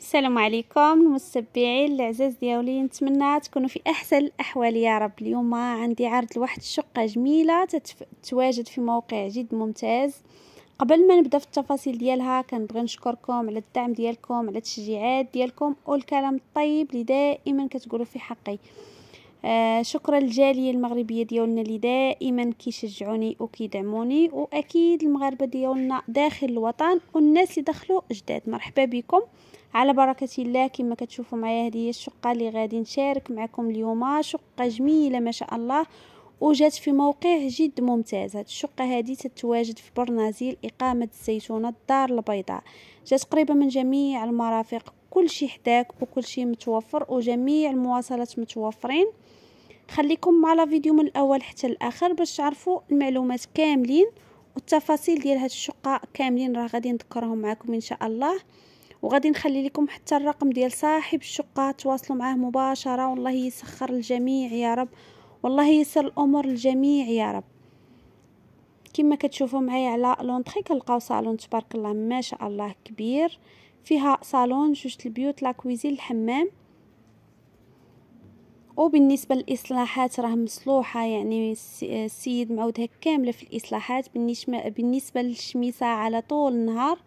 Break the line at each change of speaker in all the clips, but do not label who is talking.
السلام عليكم المتابعين الاعزاز ديالي نتمنى تكونوا في احسن الاحوال يا رب اليوم عندي عرض لواحد الشقه جميله تتواجد في موقع جد ممتاز قبل ما نبدا في التفاصيل ديالها كنبغي نشكركم على الدعم ديالكم على التشجيعات ديالكم والكلام الطيب اللي دائما كتقولوا في حقي آه شكرا للجاليه المغربيه ديالنا اللي دائما كيشجعوني وكيدعموني واكيد المغاربه ديالنا داخل الوطن والناس اللي دخلوا جداد مرحبا بكم على بركة الله كما كتشوفوا معايا هذه هي الشقة اللي غادي نشارك معكم اليوم شقة جميلة ما شاء الله وجات في موقع جد ممتاز هاد الشقة هادي تتواجد في برنازيل إقامة الزيتونة الدار البيضاء جات قريبة من جميع المرافق كل شيء حداك وكل شيء متوفر وجميع المواصلات متوفرين خليكم مع لا فيديو من الاول حتى الاخر باش تعرفوا المعلومات كاملين والتفاصيل ديال هاد الشقه كاملين راه غادي نذكرهم معكم ان شاء الله وغادي نخلي لكم حتى الرقم ديال صاحب الشقه تواصلوا معاه مباشره والله يسخر الجميع يا رب والله يسر الامور للجميع يا رب كما كتشوفوا معايا على لونطري كنلقاو صالون تبارك الله ما شاء الله كبير فيها صالون جوج البيوت لا كويزين الحمام وبالنسبه للاصلاحات راه مصلوحه يعني السيد معودها كامله في الاصلاحات بالنسبه بالنسبه للشميسه على طول النهار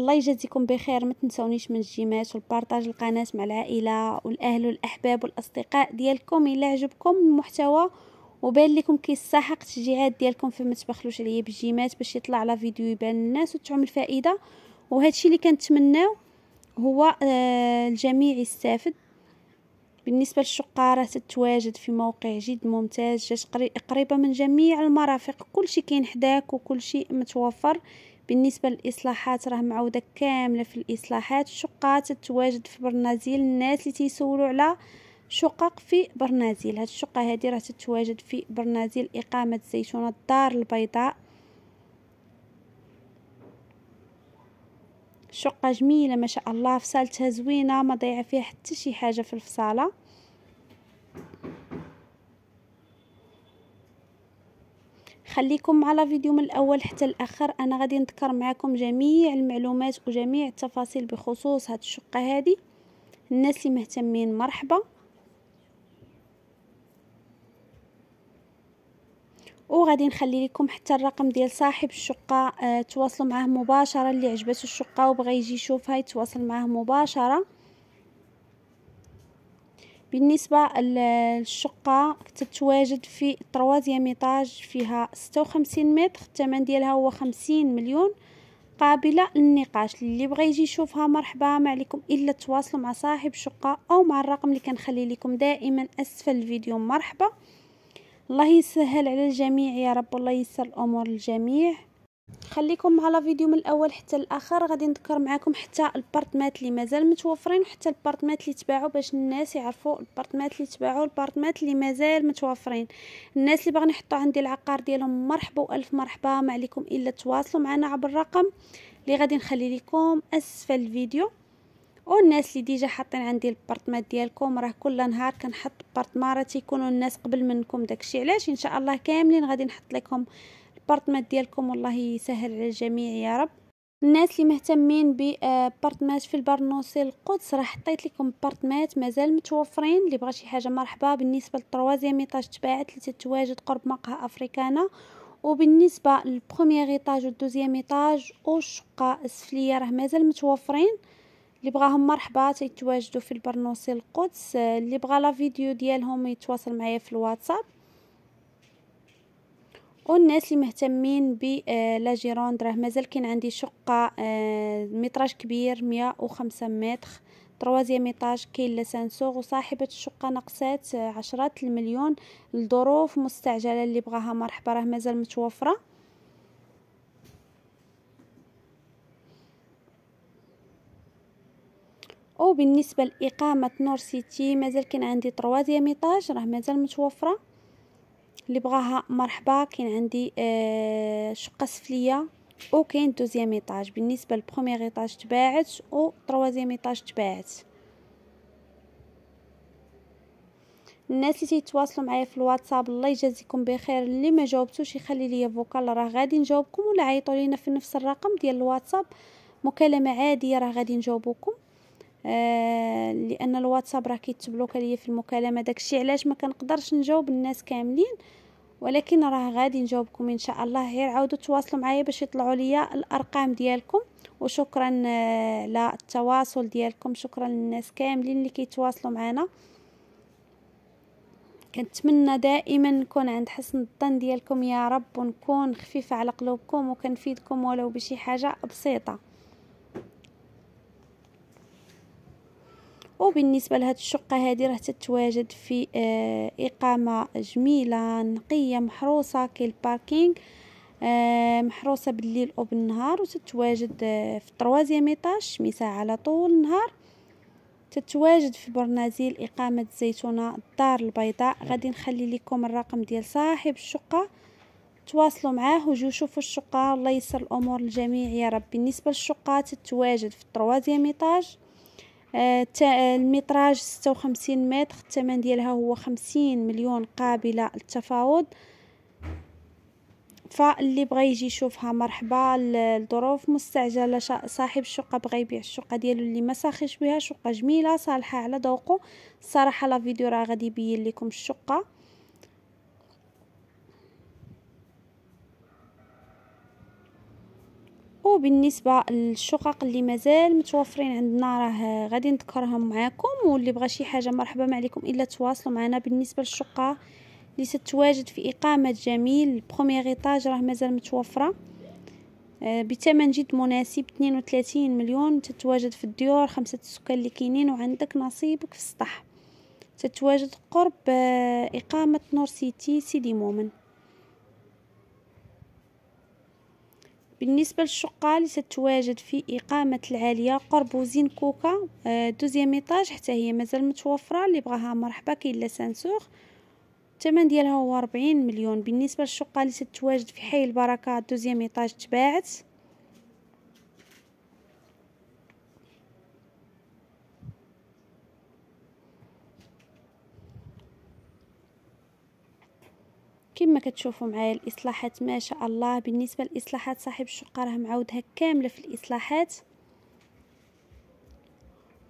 الله يجازيكم بخير ما تنسونيش من الجيمات والبارتاج القناه مع العائله والاهل والاحباب والاصدقاء ديالكم الا عجبكم المحتوى وبان لكم كيستحق تشجيعات ديالكم فما تبخلوش عليا بالجيمات باش يطلع لا فيديو يبان الناس وتعم الفائده وهذا الشيء اللي كنتمناو هو آه، الجميع يستافد بالنسبه للشقاره تتواجد في موقع جد ممتاز جات قريبه من جميع المرافق كلشي كاين حداك شيء متوفر بالنسبه للاصلاحات راه معوده كامله في الاصلاحات الشقات تتواجد في برنازيل الناس اللي تيسولوا على شقق في برنازيل هاد الشقه هادي راه تتواجد في برنازيل اقامه زيتونه الدار البيضاء شقه جميله ما شاء الله فصالتها زوينه ما ضيع فيها حتى شي حاجه في الفصاله خليكم مع لا فيديو من الاول حتى الاخر انا غادي نذكر معكم جميع المعلومات وجميع التفاصيل بخصوص هاد الشقه هذه الناس اللي مهتمين مرحبا وغادي نخلي لكم حتى الرقم ديال صاحب الشقه اه تواصلوا معاه مباشره اللي عجبته الشقه وبغى يجي يشوفها يتواصل معاه مباشره بالنسبة للشقة تتواجد في طروازيام ميطاج فيها ستة متر الثمن ديالها هو خمسين مليون قابلة للنقاش اللي بغى يجي يشوفها مرحبا ما عليكم إلا تواصلوا مع صاحب شقة أو مع الرقم اللي كنخلي لكم دائما أسفل الفيديو مرحبا الله يسهل على الجميع يا رب الله يسر الأمور للجميع خليكم على فيديو من الاول حتى الاخر غادي نذكر معكم حتى البارتمات اللي مازال متوفرين وحتى البارتمات اللي تباعوا باش الناس يعرفوا البارتمات اللي تباعوا البارتمات اللي مازال متوفرين الناس اللي باغين يحطوا عندي العقار ديالهم مرحبا والف مرحبا ما عليكم الا تواصلوا معنا عبر الرقم اللي غادي نخلي لكم اسفل الفيديو والناس اللي ديجا حاطين عندي البارتمات ديالكم راه كل نهار كنحط بارتمارات يكونوا الناس قبل منكم داكشي علاش ان شاء الله كاملين غادي نحط لكم البارتمات ديالكم والله يسهل على الجميع يا رب الناس اللي مهتمين ببارتمات آه، في البرنوسي القدس راه حطيت لكم بارتمات مازال متوفرين اللي بغى شي حاجه مرحبا بالنسبه للتروازيام ايطاج تباعت اللي تتواجد قرب مقهى افريكانا وبالنسبه للبروميير ايطاج والدوزيام ايطاج والشقه السفليه راه مازال متوفرين اللي بغاهم مرحبا تيتواجدوا في البرنوسي القدس آه، اللي بغى لا فيديو ديالهم يتواصل معايا في الواتساب والناس اللي مهتمين آه، لا جيروند راه مازال كاين عندي شقه آه، متراج كبير 105 متر تروازيام ايطاج كاين لاسانسور وصاحبه الشقه نقصات آه، عشرات المليون لظروف مستعجله اللي بغاها مرحبا راه مازال متوفره وبالنسبه لاقامه نور سيتي مازال كاين عندي تروازيام ايطاج راه مازال متوفره اللي بغاها مرحبا كاين عندي آه، شقه سفليه وكاين دوزيام ايطاج بالنسبه للبروميير ايطاج تباعت و تروازيام ايطاج تباعت الناس اللي تيتواصلوا معايا في الواتساب الله يجازيكم بخير اللي ما جاوبتوش يخلي لي فوكال راه غادي نجاوبكم ولا عيطوا لينا في نفس الرقم ديال الواتساب مكالمه عاديه راه غادي نجاوبكم آه، لان الواتساب راه كيتبلوكا ليا في المكالمه داكشي علاش ما كنقدرش نجاوب الناس كاملين ولكن راه غادي نجاوبكم ان شاء الله غير عاودوا تواصلوا معايا باش يطلعوا ليا الارقام ديالكم وشكرا على آه، التواصل ديالكم شكرا للناس كاملين اللي كيتواصلوا معنا كنتمنى دائما نكون عند حسن الظن ديالكم يا رب ونكون خفيفه على قلوبكم وكنفيدكم ولو بشي حاجه بسيطه وبالنسبه لهاد الشقه هذه راه تتواجد في آه اقامه جميله نقيه محروسه كاين الباركينغ آه محروسه بالليل او بالنهار وتتواجد آه في الطروازيام ايطاج شمسه على طول النهار تتواجد في برنازيل اقامه زيتونه الدار البيضاء غادي نخلي لكم الرقم ديال صاحب الشقه تواصلوا معاه وجيو شوفوا الشقه الله يسر الامور للجميع يا رب بالنسبه للشقه تتواجد في الطروازيام ايطاج آه، المتراج 56 متر الثمن ديالها هو 50 مليون قابله للتفاوض فاللي بغى يجي يشوفها مرحبا الظروف مستعجله صاحب الشقه بغى يبيع الشقه ديالو اللي ما ساخش بها شقه جميله صالحه على ذوقه الصراحه لا فيديو راه غادي يبين لكم الشقه وبالنسبه للشقق اللي مازال متوفرين عندنا راه غادي نذكرهم معاكم واللي بغى شي حاجه مرحبا ما عليكم الا تواصلوا معنا بالنسبه للشقه اللي ستتواجد في اقامه جميل بروميير ايطاج راه مازال متوفره آه، بثمن جد مناسب 32 مليون تتواجد في الديور خمسة السكان اللي كاينين وعندك نصيبك في السطح تتواجد قرب آه، إقامة نور سيتي سيدي مومن بالنسبة للشقة اللي ستتواجد في إقامة العالية قرب وزين كوكا آه، دوزيام إيطاج حتى هي مازال متوفرة اللي بغاها مرحبا كاين لا سانسوغ الثمن ديالها هو 40 مليون بالنسبة للشقة اللي ستتواجد في حي البركة دوزيام إيطاج تباعت كما كتشوفوا معايا الاصلاحات ما شاء الله بالنسبه للاصلاحات صاحب الشقه راه معاودها كامله في الاصلاحات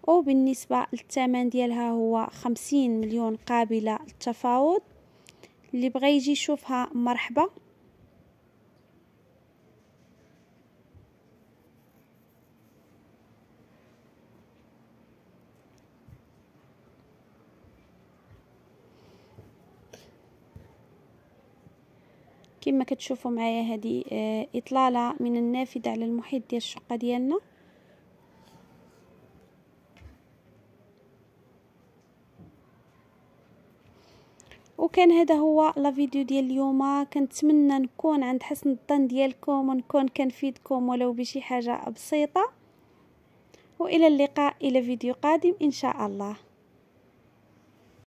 وبالنسبه للثمن ديالها هو خمسين مليون قابله للتفاوض اللي بغى يجي يشوفها مرحبا كما كتشوفوا معايا هذه آه، اطلاله من النافذه على المحيط ديال الشقه ديالنا وكان هذا هو لا فيديو ديال اليوم كنتمنى نكون عند حسن الظن ديالكم ونكون كنفيدكم ولو بشي حاجه بسيطه والى اللقاء الى فيديو قادم ان شاء الله